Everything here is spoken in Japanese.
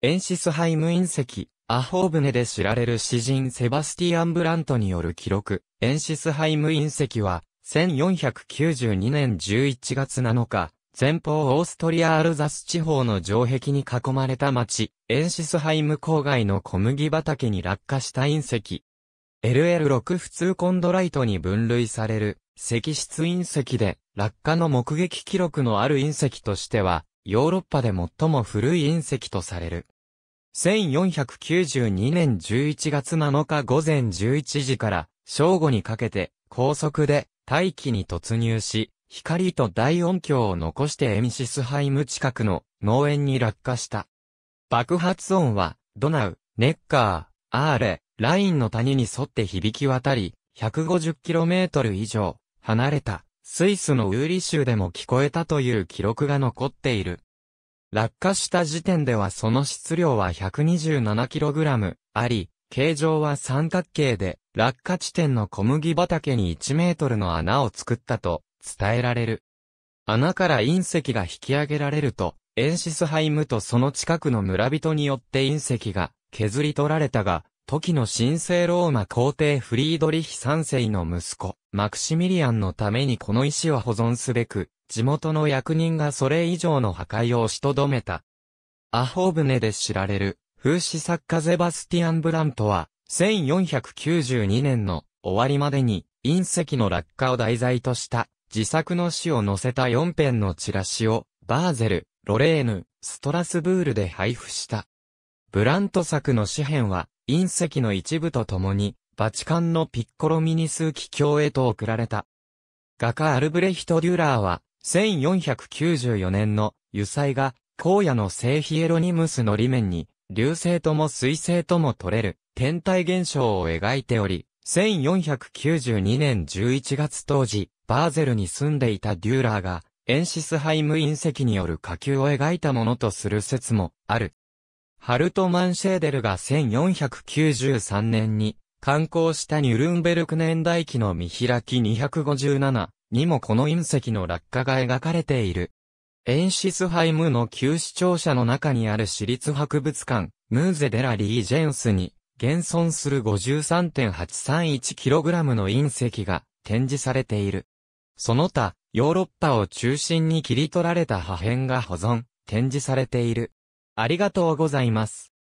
エンシスハイム隕石、アホーブネで知られる詩人セバスティアン・ブラントによる記録、エンシスハイム隕石は、1492年11月7日、前方オーストリア・アルザス地方の城壁に囲まれた町、エンシスハイム郊外の小麦畑に落下した隕石。LL6 普通コンドライトに分類される、石質隕石で、落下の目撃記録のある隕石としては、ヨーロッパで最も古い隕石とされる。1492年11月7日午前11時から正午にかけて高速で大気に突入し、光と大音響を残してエミシスハイム近くの農園に落下した。爆発音はドナウ、ネッカー、アーレ、ラインの谷に沿って響き渡り、150km 以上離れたスイスのウーリ州でも聞こえたという記録が残っている。落下した時点ではその質量は 127kg あり、形状は三角形で、落下地点の小麦畑に1メートルの穴を作ったと伝えられる。穴から隕石が引き上げられると、エンシスハイムとその近くの村人によって隕石が削り取られたが、時の神聖ローマ皇帝フリードリヒ3世の息子、マクシミリアンのためにこの石を保存すべく、地元の役人がそれ以上の破壊をしとどめた。アホ船で知られる、風刺作家ゼバスティアン・ブラントは、1492年の終わりまでに、隕石の落下を題材とした、自作の詩を載せた4ペンのチラシを、バーゼル、ロレーヌ、ストラスブールで配布した。ブラント作の詩編は、隕石の一部とともに、バチカンのピッコロミニスー境へと送られた。画家アルブレヒト・デュラーは、1494年の油彩が、荒野の聖ヒエロニムスの裏面に、流星とも水星とも取れる天体現象を描いており、1492年11月当時、バーゼルに住んでいたデューラーが、エンシスハイム隕石による火球を描いたものとする説もある。ハルト・マンシェーデルが1493年に、観光したニュルンベルク年代記の見開き257、にもこの隕石の落下が描かれている。エンシスハイムの旧市庁舎の中にある私立博物館、ムーゼデラリー・ジェンスに、現存する 53.831kg の隕石が展示されている。その他、ヨーロッパを中心に切り取られた破片が保存、展示されている。ありがとうございます。